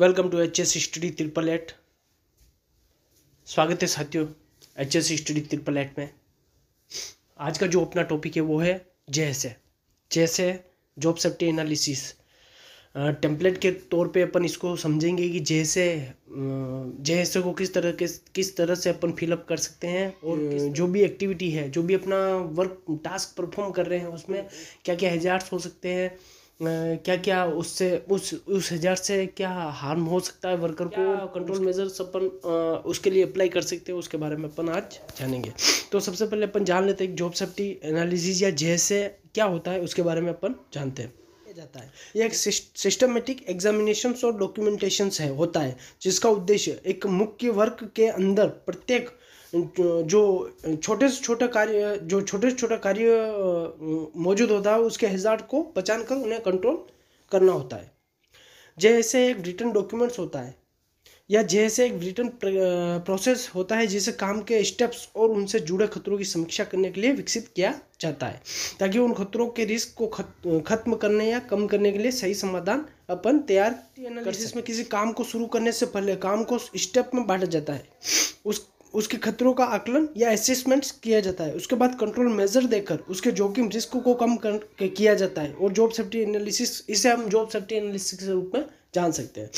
Welcome to H S study triple eight स्वागत है साथियों H S study triple eight में आज का जो अपना टॉपिक है वो है जैसे जैसे जॉब सेफ्टी एनालिसिस टेम्पलेट के तौर पे अपन इसको समझेंगे कि जैसे जैसे को किस तरह के किस तरह से अपन फिलअप कर सकते हैं और जो भी एक्टिविटी है जो भी अपना वर्क टास्क परफॉर्म कर रहे हैं उसमें क्या क्या हजार्स हो सकते हैं क्या क्या उससे उस उस हज़ार से क्या हार्म हो सकता है वर्कर को कंट्रोल मेजर्स अपन उसके लिए अप्लाई कर सकते हैं उसके बारे में अपन आज जानेंगे तो सबसे पहले अपन जान लेते हैं जॉब सेफ्टी एनालिसिस या जैसे क्या होता है उसके बारे में अपन जानते हैं जाता है यह एक सिस्टमेटिक एग्जामिनेशन और डॉक्यूमेंटेशन है होता है जिसका उद्देश्य एक मुख्य वर्क के अंदर प्रत्येक जो छोटे से छोटा कार्य जो छोटे से छोटा कार्य मौजूद होता है उसके हजार्ड को पहचान कर उन्हें कंट्रोल करना होता है जैसे एक रिटर्न डॉक्यूमेंट्स होता है या जैसे एक रिटर्न प्रोसेस होता है जिसे काम के स्टेप्स और उनसे जुड़े खतरों की समीक्षा करने के लिए विकसित किया जाता है ताकि उन खतरों के रिस्क को खत्म करने या कम करने के लिए सही समाधान अपन तैयार एनालिसिस में किसी काम को शुरू करने से पहले काम को स्टेप में बांटा जाता है उस उसके खतरों का आकलन या असेसमेंट्स किया जाता है उसके बाद कंट्रोल मेजर देकर उसके जोखिम रिस्क को कम कर, किया जाता है और जॉब सेफ्टी एनालिसिस इसे हम जॉब सेफ्टी एनालिसिस के रूप में जान सकते हैं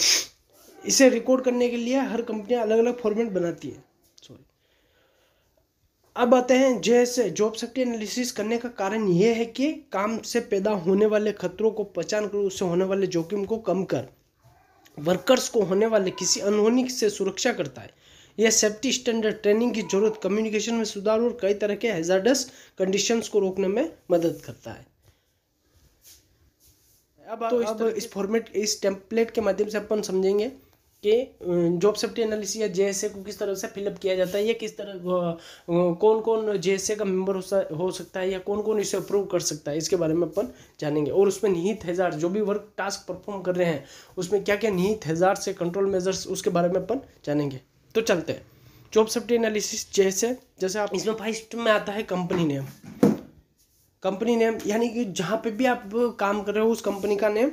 इसे रिकॉर्ड करने के लिए हर कंपनियां अलग अलग फॉर्मेट बनाती है सॉरी अब आते हैं जैसे जॉब सेफ्टी एनालिसिस करने का कारण यह है कि काम से पैदा होने वाले खतरों को पहचान कर उससे होने वाले जोखिम को कम कर वर्कर्स को होने वाले किसी अनहोनी से सुरक्षा करता है यह सेफ्टी स्टैंडर्ड ट्रेनिंग की जरूरत कम्युनिकेशन में सुधार और कई तरह के हेजार्डस कंडीशंस को रोकने में मदद करता है अब तो इस, अब इस फॉर्मेट इस टेम्पलेट के माध्यम से अपन समझेंगे कि जॉब सेफ्टी एनालिसिस या जेएसए को किस तरह से फिलअप किया जाता है या किस तरह कौन कौन जेएसए का मेंबर हो, हो सकता है या कौन कौन इसे अप्रूव कर सकता है इसके बारे में अपन जानेंगे और उसमें निहित हजार जो भी वर्क टास्क परफॉर्म कर रहे हैं उसमें क्या क्या निहित हजार से कंट्रोल मेजर्स उसके बारे में अपन जानेंगे तो चलते हैं जॉब सेफ्टी एनालिसिस जैसे जैसे आप इसमें फर्स्ट में आता है कंपनी नेम कंपनी नेम यानी कि जहाँ पे भी आप काम कर रहे हो उस कंपनी का नेम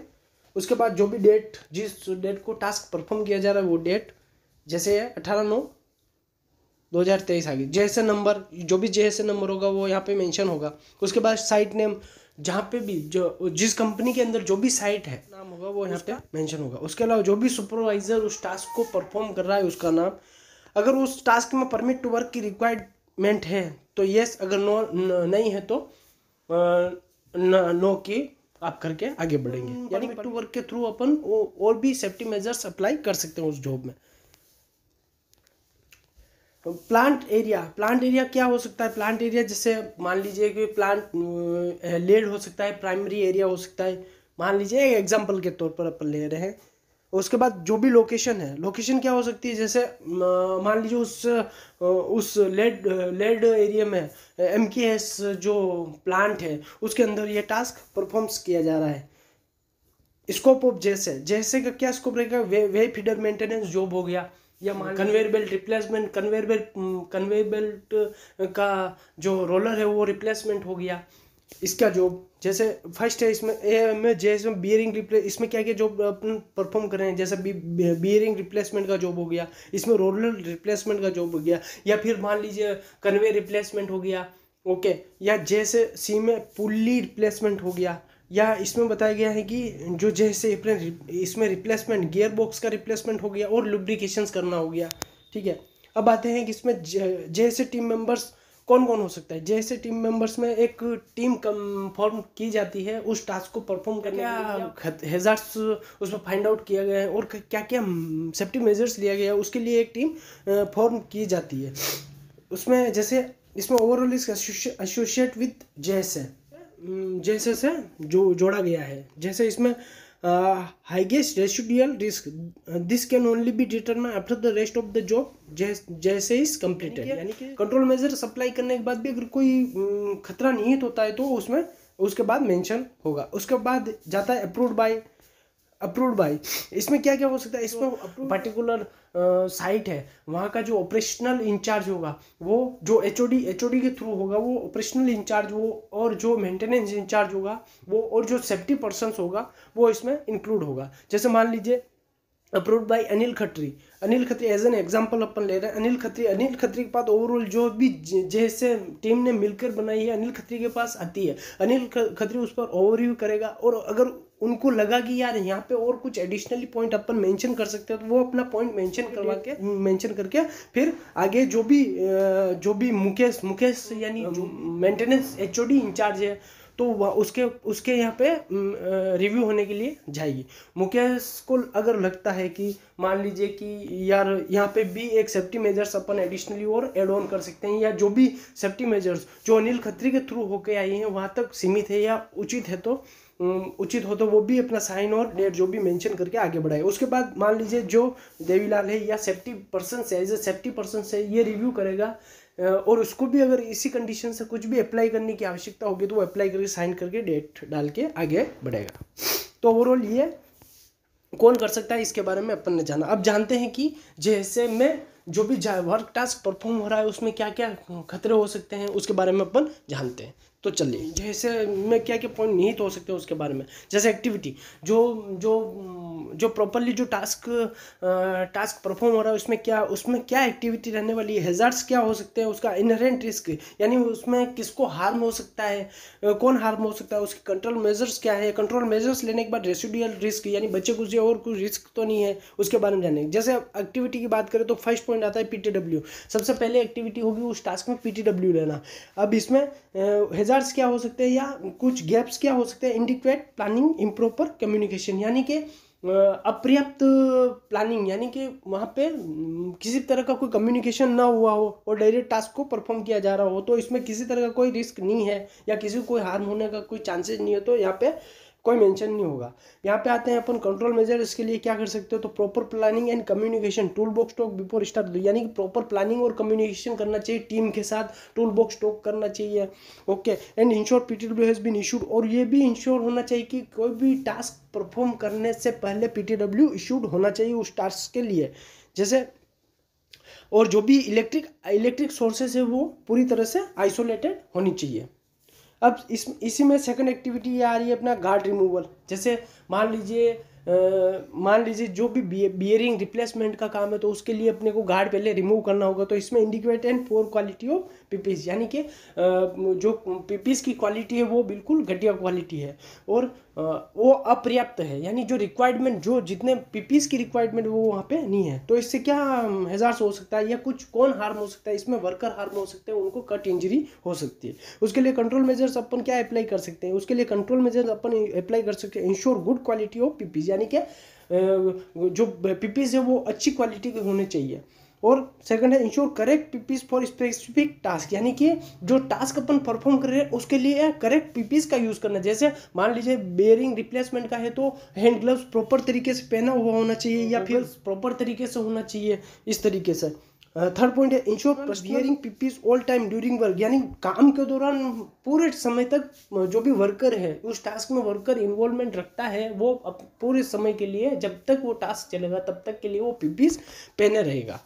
उसके बाद जो भी डेट जिस डेट को टास्क परफॉर्म किया जा रहा है वो डेट जैसे है अठारह नौ दो हज़ार तेईस आगे जे एस नंबर जो भी जे एस नंबर होगा वो यहाँ पे मेंशन होगा उसके बाद साइट नेम जहाँ पे भी जो जिस कंपनी के अंदर जो भी साइट है नाम होगा वो यहाँ पे मेंशन होगा उसके अलावा जो भी सुपरवाइजर उस टास्क को परफॉर्म कर रहा है उसका नाम अगर उस टास्क में परमिट टू वर्क की रिक्वायरमेंट है तो यस अगर नो नहीं है तो नो की आप करके आगे बढ़ेंगे hmm, यानी टू वर्क के थ्रू अपन और भी सेफ्टी मेजर्स अप्लाई कर सकते हैं उस जॉब में प्लांट एरिया प्लांट एरिया क्या हो सकता है प्लांट एरिया जैसे मान लीजिए कि प्लांट लेड हो सकता है प्राइमरी एरिया हो सकता है मान लीजिए एग्जाम्पल के तौर पर अपन ले रहे हैं उसके बाद जो भी लोकेशन है लोकेशन क्या हो सकती है जैसे मान लीजिए उस उस लेड लेड एरिया में एम जो प्लांट है उसके अंदर ये टास्क परफॉर्म्स किया जा रहा है स्कोप ऑफ जैसे जैसे का क्या स्कोप रहेगा weigh weigh feeder maintenance job हो गया या मान conveyor belt replacement conveyor belt conveyor belt का जो रोलर है वो रिप्लेसमेंट हो गया इसका जो जैसे फर्स्ट है इसमें ए में जैसे बियरिंग रिप्ले इसमें क्या क्या जॉब परफॉर्म कर रहे हैं जैसे बियरिंग रिप्लेसमेंट का जॉब हो गया इसमें रोलर रिप्लेसमेंट का जॉब हो गया या फिर मान लीजिए कन्वे रिप्लेसमेंट हो गया ओके या जैसे सी में पुल्ली रिप्लेसमेंट हो गया या इसमें बताया गया है कि जो जैसे इसमें रिप्लेसमेंट गियर बॉक्स का रिप्लेसमेंट हो गया और लुब्रिकेशंस करना हो गया ठीक है अब आते हैं कि इसमें जैसे टीम मेंबर्स कौन कौन हो सकता है जैसे टीम मेंबर्स में एक टीम फॉर्म की जाती है उस टास्क को परफॉर्म करने के लिए हेजार्स उसमें फाइंड आउट किया गया है और क्या क्या सेफ्टी मेजर्स लिया गया है उसके लिए एक टीम फॉर्म की जाती है उसमें जैसे इसमें ओवरऑल इस एसोसिएट विथ जैसे जैसे से जो जोड़ा गया है जैसे इसमें uh, highest residual risk uh, this can only be determined after the rest of the job जैसे इज कंप्लीटेड यानी कि कंट्रोल मेजर सप्लाई करने के बाद भी अगर कोई mm, खतरा निहित होता है तो उसमें उसके बाद मेंशन होगा उसके बाद जाता है अप्रूव्ड बाय अप्रूव्ड बाई इसमें क्या क्या हो सकता है तो इसमें पर्टिकुलर साइट है वहाँ का जो ऑपरेशनल इंचार्ज होगा वो जो एच ओ डी के थ्रू होगा वो ऑपरेशनल इंचार्ज वो और जो मेंटेनेंस इंचार्ज होगा वो और जो सेफ्टी पर्सन होगा वो इसमें इंक्लूड होगा जैसे मान लीजिए approved by Anil Khatri Anil Khatri as an example अपन ले रहे हैं अनिल खत्री अनिल खत्री के पास ओवरऑल जो भी जैसे टीम ने मिलकर बनाई है अनिल खत्री के पास आती है अनिल खत्री उस पर ओवरव्यू करेगा और अगर उनको लगा कि यार यहाँ पे और कुछ एडिशनली पॉइंट अपन मेंशन कर सकते हैं तो वो अपना पॉइंट मेंशन करवा के मेंशन करके फिर आगे जो भी जो भी मुकेश मुकेश यानी मेंटेनेंस एच इंचार्ज है तो वह उसके उसके यहाँ पे रिव्यू होने के लिए जाएगी मुकेश को अगर लगता है कि मान लीजिए कि यार यहाँ पे भी एक सेफ्टी मेजर्स अपन एडिशनली और एड ऑन कर सकते हैं या जो भी सेफ्टी मेजर्स जो अनिल खत्री के थ्रू होके आई हैं वहाँ तक सीमित है या उचित है तो उचित हो तो वो भी अपना साइन और डेट जो भी मेंशन करके आगे बढ़ाए उसके बाद मान लीजिए जो देवीलाल है या सेफ्टी पर्सन से एज ए सेफ्टी पर्सन से ये रिव्यू करेगा और उसको भी अगर इसी कंडीशन से कुछ भी अप्लाई करने की आवश्यकता होगी तो वो अप्लाई करके साइन करके डेट डाल के आगे बढ़ेगा तो ओवरऑल ये कौन कर सकता है इसके बारे में अपन ने जाना अब जानते हैं कि जैसे में जो भी वर्क टास्क परफॉर्म हो रहा है उसमें क्या क्या खतरे हो सकते हैं उसके बारे में अपन जानते हैं तो चलिए जैसे में क्या क्या पॉइंट नहीं हो सकते उसके बारे में जैसे एक्टिविटी जो जो जो प्रॉपरली जो टास्क टास्क परफॉर्म हो रहा है उसमें क्या उसमें क्या एक्टिविटी रहने वाली है हेजार्ड्स क्या हो सकते हैं उसका इनहेरेंट रिस्क यानी उसमें किसको हार्म हो सकता है कौन हार्म हो सकता है उसके कंट्रोल मेजर्स क्या है कंट्रोल मेजर्स लेने के बाद रेसिडुअल रिस्क यानी बच्चे कुछ और कुछ रिस्क तो नहीं है उसके बारे में जानेंगे जैसे एक्टिविटी की बात करें तो फर्स्ट पॉइंट आता है पीटीडब्ल्यू सबसे पहले एक्टिविटी होगी उस टास्क में पीटीडब्ल्यू लेना अब इसमें हेजार विजार्ड्स क्या हो सकते हैं या कुछ गैप्स क्या हो सकते हैं इंडिकेट प्लानिंग इम्प्रॉपर कम्युनिकेशन यानी कि अपर्याप्त प्लानिंग यानी कि वहाँ पे किसी तरह का कोई कम्युनिकेशन ना हुआ हो और डायरेक्ट टास्क को परफॉर्म किया जा रहा हो तो इसमें किसी तरह का कोई रिस्क नहीं है या किसी को कोई हार्म होने का कोई चांसेस नहीं है तो यहाँ पे कोई मेंशन नहीं होगा यहाँ पे आते हैं अपन कंट्रोल मेजर इसके लिए क्या कर सकते हो तो proper planning and communication tool box talk before start यानी कि प्रॉपर प्लानिंग और कम्युनिकेशन करना चाहिए टीम के साथ टूल बॉक्स स्टॉक करना चाहिए okay and ensure P T W has been issued और ये भी इंश्योर होना चाहिए कि कोई भी टास्क परफॉर्म करने से पहले पी टी डब्ल्यू इशूड होना चाहिए उस टास्क के लिए जैसे और जो भी इलेक्ट्रिक इलेक्ट्रिक सोर्सेस है वो पूरी तरह से आइसोलेटेड होनी चाहिए अब इस इसी में सेकंड एक्टिविटी ये आ रही है अपना गार्ड रिमूवल जैसे मान लीजिए मान लीजिए जो भी बियरिंग रिप्लेसमेंट का काम है तो उसके लिए अपने को गार्ड पहले रिमूव करना होगा तो इसमें indicate and poor quality of PPEs यानी कि जो पीपीज की क्वालिटी है वो बिल्कुल घटिया क्वालिटी है और वो अपर्याप्त है यानी जो रिक्वायरमेंट जो जितने पीपीस की रिक्वायरमेंट वो वहाँ पे नहीं है तो इससे क्या हजार हो सकता है या कुछ कौन हार्म हो सकता है इसमें वर्कर हार्म हो सकते हैं उनको कट इंजरी हो सकती है उसके लिए कंट्रोल मेजर्स अपन क्या अप्लाई कर सकते हैं उसके लिए कंट्रोल मेजर्स अपन अप्लाई कर सकते हैं ensure good quality of PPEs यानी कि जो पीपीज है वो अच्छी क्वालिटी के होने चाहिए और सेकंड है ensure correct PPEs for specific task यानी कि जो टास्क अपन परफॉर्म कर रहे हैं उसके लिए करेक्ट पीपीस का यूज़ करना जैसे मान लीजिए बेयरिंग रिप्लेसमेंट का है तो हैंड ग्लव्स प्रॉपर तरीके से पहना हुआ होना चाहिए या फिर प्रॉपर तरीके से होना चाहिए इस तरीके से थर्ड पॉइंट है ensure bearing PPEs all time during work यानी काम के दौरान पूरे समय तक जो भी वर्कर है उस टास्क में वर्कर इन्वॉल्वमेंट रखता है वो पूरे समय के लिए जब तक वो टास्क चलेगा तब तक के लिए वो पीपीज पहने रहेगा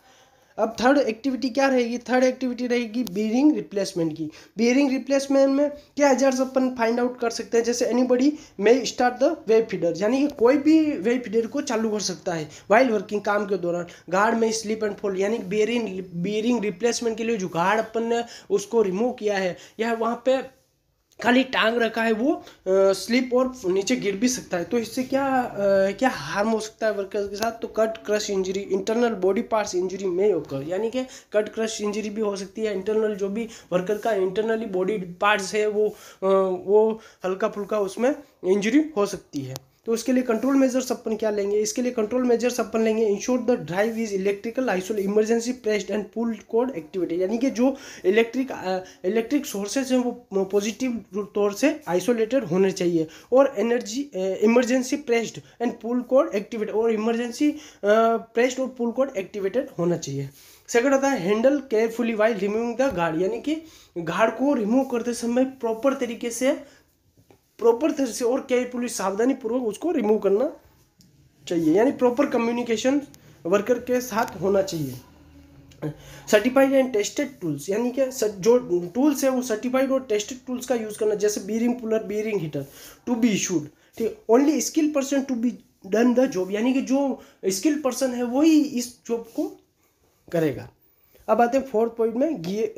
अब थर्ड एक्टिविटी क्या रहेगी थर्ड एक्टिविटी रहेगी बेरिंग रिप्लेसमेंट की बेरिंग रिप्लेसमेंट में क्या एजर्स अपन फाइंड आउट कर सकते हैं जैसे anybody may start the weigh feeder यानी कि कोई भी वेब फीडर को चालू कर सकता है वाइल्ड वर्किंग काम के दौरान गार्ड में स्लिप एंड फॉल यानी बेरिंग बेरिंग रिप्लेसमेंट के लिए जो गार्ड अपन ने उसको रिमूव किया है यह वहाँ पर खाली टांग रखा है वो स्लिप और नीचे गिर भी सकता है तो इससे क्या आ, क्या हार्म हो सकता है वर्कर्स के साथ तो cut crush injury internal body parts injury में होकर यानी कि कट क्रश इंजरी भी हो सकती है इंटरनल जो भी वर्कर का इंटरनली बॉडी पार्ट्स है वो आ, वो हल्का फुल्का उसमें इंजरी हो सकती है तो उसके लिए कंट्रोल मेजर्स अपन क्या लेंगे इसके लिए कंट्रोल मेजर्स अपन लेंगे ensure the drive is electrical isolate emergency pressed and pull cord activated यानी कि जो इलेक्ट्रिक इलेक्ट्रिक सोर्सेज हैं वो पॉजिटिव तौर से आइसोलेटेड होने चाहिए और energy emergency pressed and pull cord activate और इमरजेंसी प्रेस्ड और पुल कोड एक्टिवेटेड होना चाहिए सेकंड होता है handle carefully while removing the guard यानी कि गार्ड को रिमूव करते समय प्रॉपर तरीके से प्रॉपर तरह से और क्या पुलिस सावधानी पूर्वक उसको रिमूव करना चाहिए यानी प्रॉपर कम्युनिकेशन वर्कर के साथ होना चाहिए सर्टिफाइड एंड टेस्टेड टूल्स यानी कि जो टूल्स है वो सर्टिफाइड और टेस्टेड टूल्स का यूज़ करना जैसे bearing puller bearing heater to be issued ठीक only skill person to be done the job यानी कि जो स्किल पर्सन है वही इस जॉब को करेगा अब आते हैं फोर्थ पॉइंट में गियर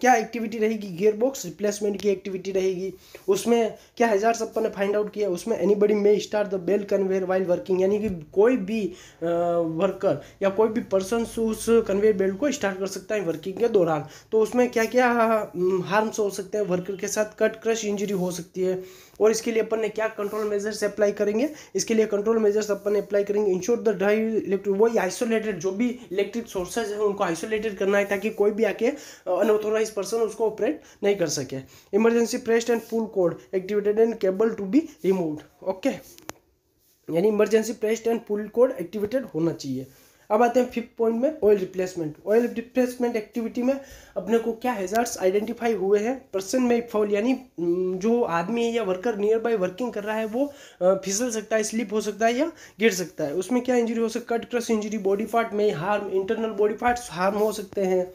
क्या एक्टिविटी रहेगी गियर बॉक्स रिप्लेसमेंट की एक्टिविटी रहेगी उसमें क्या हजार सप्पा ने फाइंड आउट किया उसमें anybody may start the belt conveyor while working यानी कि कोई भी वर्कर या कोई भी पर्सन उस कन्वेयर बेल्ट को स्टार्ट कर सकता है वर्किंग के दौरान तो उसमें क्या क्या हार्म्स हो सकते हैं वर्कर के साथ कट क्रश इंजरी हो सकती है और इसके लिए अपन ने क्या कंट्रोल मेजर्स अप्लाई करेंगे इसके लिए कंट्रोल मेजर्स अपन अप्लाई करेंगे इंश्योर द ड्राई इलेक्ट्रिक वही आइसोलेटेड जो भी इलेक्ट्रिक सोर्सेज है उनको आइसोलेटेड करना है ताकि कोई भी आके अनऑथोराइज पर्सन उसको ऑपरेट नहीं कर सके emergency pressed and pull cord activated and cable to be remove okay यानी emergency pressed and pull cord activated होना चाहिए अब आते हैं फिफ्थ पॉइंट में oil replacement oil replacement activity में अपने को क्या हैजार्ड्स आइडेंटिफाई हुए हैं पर्सन में फॉल यानी जो आदमी है या वर्कर नियर बाय वर्किंग कर रहा है वो फिसल सकता है स्लिप हो सकता है या गिर सकता है उसमें क्या इंजरी हो सकता है cut crush injury body part में harm internal body parts harm हो सकते हैं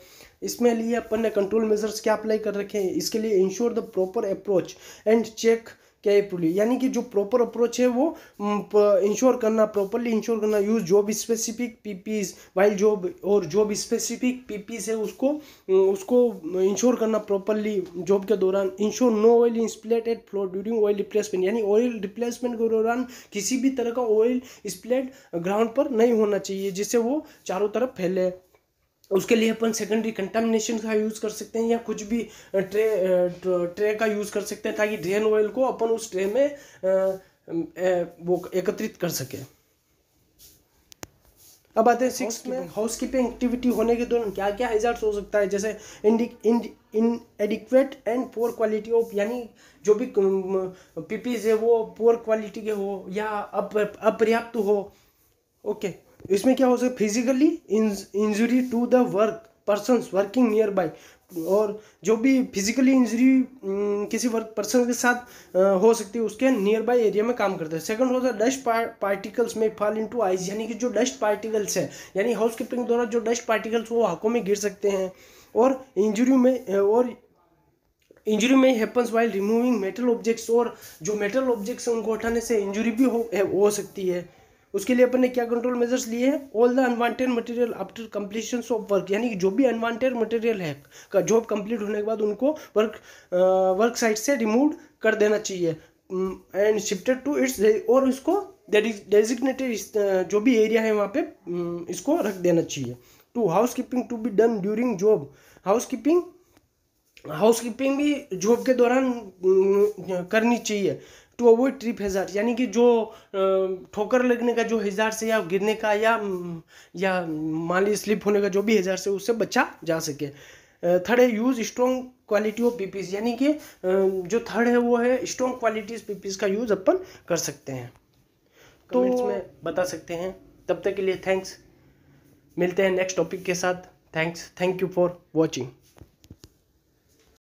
इसमें लिए अपन ने कंट्रोल मेजर्स क्या अप्लाई कर रखे हैं इसके लिए ensure the proper approach and check क्या है प्रोली यानी कि जो प्रॉपर अप्रोच है वो इंश्योर करना प्रॉपरली इंश्योर करना use job specific PPEs while job और जॉब स्पेसिफिक पीपीज है उसको उसको इंश्योर करना प्रॉपरली जॉब के दौरान ensure no oil spilt at floor during oil replacement यानी ऑयल रिप्लेसमेंट के दौरान किसी भी तरह का ऑयल स्प्लेट ग्राउंड पर नहीं होना चाहिए जिससे वो चारों तरफ फैले उसके लिए अपन सेकेंडरी कंटामिनेशन का यूज़ कर सकते हैं या कुछ भी ट्रे ट्रे का यूज़ कर सकते हैं ताकि ड्रेन ऑयल को अपन उस ट्रे में वो एकत्रित कर सके अब आते हैं सिक्स में हाउस कीपिंग एक्टिविटी होने के दौरान क्या क्या हैजार्ड्स हो सकता है जैसे inadequate and poor quality of यानी जो भी पीपीज है वो पोअर क्वालिटी के हो या अप अपर्याप्त हो ओके okay. इसमें क्या हो सकता है physically injury to the work person working nearby और जो भी फिजिकली इंजरी mm, किसी वर्क पर्सन के साथ हो सकती है उसके नियर बाई एरिया में काम करते हैं सेकंड होता है डस्ट पार्टिकल्स में फॉल टू आइस यानी कि जो डस्ट पार्टिकल्स है यानी हाउस कीपिंग द्वारा जो डस्ट पार्टिकल्स वो आंखों में गिर सकते हैं और इंजरी में और इंजरी में happens while removing metal objects और जो मेटल ऑब्जेक्ट्स हैं उनको हटाने से इंजरी भी हो, हो सकती है उसके लिए अपन ने क्या कंट्रोल मेजर्स लिए हैं all the unwanted material after completion of work यानी कि जो भी अनवांटेड मटेरियल है का जॉब कंप्लीट होने के बाद उनको वर्क वर्क साइट से रिमूव कर देना चाहिए एंड शिफ्टेड टू इट्स और इसको डेजिग्नेटेड जो भी एरिया है वहाँ पे इसको रख देना चाहिए to housekeeping to be done during job housekeeping housekeeping भी जॉब के दौरान करनी चाहिए टू तो अवॉइड ट्रिप हैज़ार यानी कि जो ठोकर लगने का जो हेजार से या गिरने का या या मान ली स्लिप होने का जो भी हेजार से उससे बचा जा सके थर्ड है use strong quality of PPEs यानी कि जो थर्ड है वो है स्ट्रॉन्ग क्वालिटी पीपीस का यूज़ अपन कर सकते हैं तो में बता सकते हैं तब तक के लिए थैंक्स मिलते हैं नेक्स्ट टॉपिक के साथ thanks thank you for watching